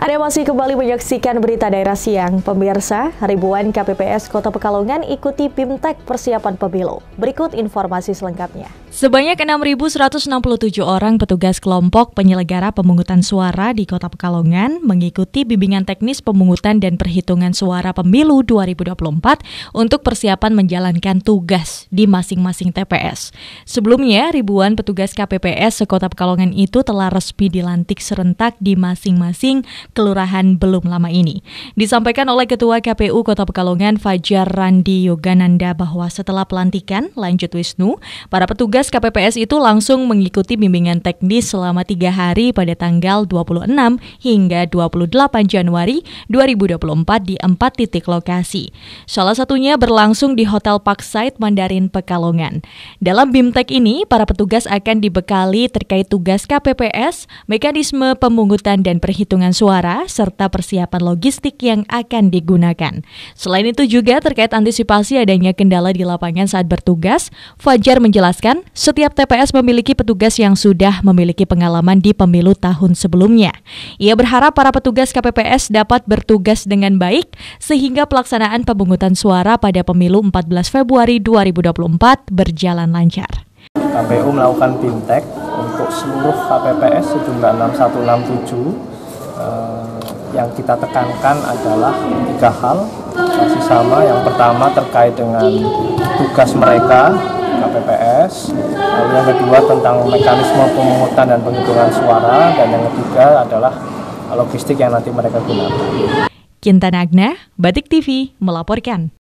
Anda masih kembali menyaksikan berita daerah siang. Pemirsa, ribuan KPPS Kota Pekalongan ikuti bimtek persiapan pemilu. Berikut informasi selengkapnya. Sebanyak 6.167 orang petugas kelompok penyelenggara pemungutan suara di Kota Pekalongan mengikuti bimbingan teknis pemungutan dan perhitungan suara pemilu 2024 untuk persiapan menjalankan tugas di masing-masing TPS. Sebelumnya, ribuan petugas KPPS sekota Pekalongan itu telah resmi dilantik serentak di masing-masing Kelurahan belum lama ini. Disampaikan oleh Ketua KPU Kota Pekalongan Fajar Randi Yogananda bahwa setelah pelantikan, lanjut Wisnu, para petugas KPPS itu langsung mengikuti bimbingan teknis selama tiga hari pada tanggal 26 hingga 28 Januari 2024 di empat titik lokasi. Salah satunya berlangsung di Hotel Parkside Mandarin Pekalongan. Dalam BIMTEK ini, para petugas akan dibekali terkait tugas KPPS, mekanisme pemungutan dan perhitungan suara suara, serta persiapan logistik yang akan digunakan. Selain itu juga terkait antisipasi adanya kendala di lapangan saat bertugas, Fajar menjelaskan setiap TPS memiliki petugas yang sudah memiliki pengalaman di pemilu tahun sebelumnya. Ia berharap para petugas KPPS dapat bertugas dengan baik sehingga pelaksanaan pemungutan suara pada pemilu 14 Februari 2024 berjalan lancar. KPU melakukan bintek untuk seluruh KPPS sejumlah 6167 Eh, yang kita tekankan adalah tiga hal masih sama. Yang pertama terkait dengan tugas mereka KPPS, lalu yang kedua tentang mekanisme pemungutan dan penghitungan suara, dan yang ketiga adalah logistik yang nanti mereka gunakan. Kintan Agna, Batik TV melaporkan.